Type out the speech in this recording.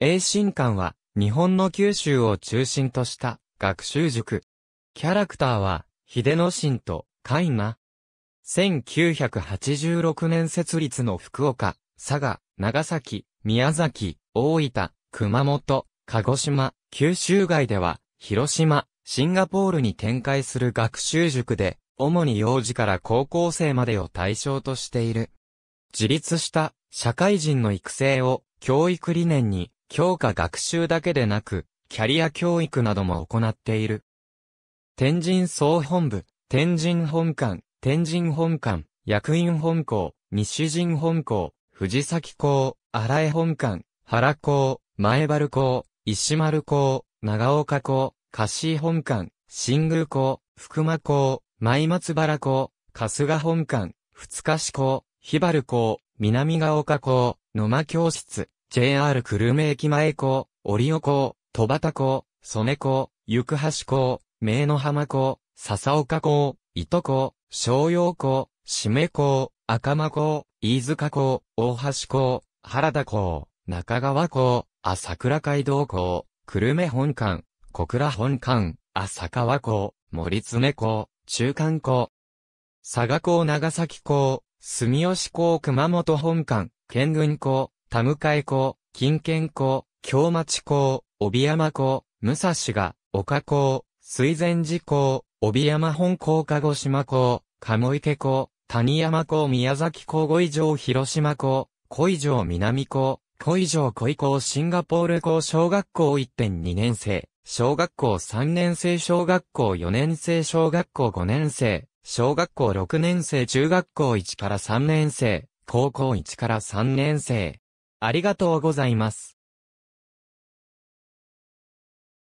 栄新館は、日本の九州を中心とした学習塾。キャラクターは、秀野心と、カイナ。1986年設立の福岡、佐賀、長崎、宮崎、大分、熊本、鹿児島、九州外では、広島、シンガポールに展開する学習塾で、主に幼児から高校生までを対象としている。自立した社会人の育成を教育理念に教科学習だけでなく、キャリア教育なども行っている。天神総本部、天神本館、天神本館、役員本校、西陣本校、藤崎校、荒江本館、原校、前原校、石丸校、長岡校、貸本館、新宮校、福間校、舞松原校、春日本館、二日市校、日原校、南ヶ丘校、野間教室、JR 久留米駅前港、折尾港、戸端港、曽根港、行橋港、明野浜港、笹岡港、糸港、昭陽港、締め港、赤間港、飯塚港、大橋港、原田港、中川港、朝倉街道港、久留米本館、小倉本館、浅川港、森詰港、中間港、佐賀港長崎港、住吉港熊本本館、県軍港、田向港、金券港、京町港、帯山港、武蔵が、岡港、水前寺港、帯山本港鹿児島港、鴨池港、谷山港宮崎港五以上広島港、小以上南港、小以上小以港シンガポール港小学校1.2年生、小学校3年生小学校4年生小学校5年生、小学校6年生中学校1から3年生、高校1から3年生、ありがとうございます。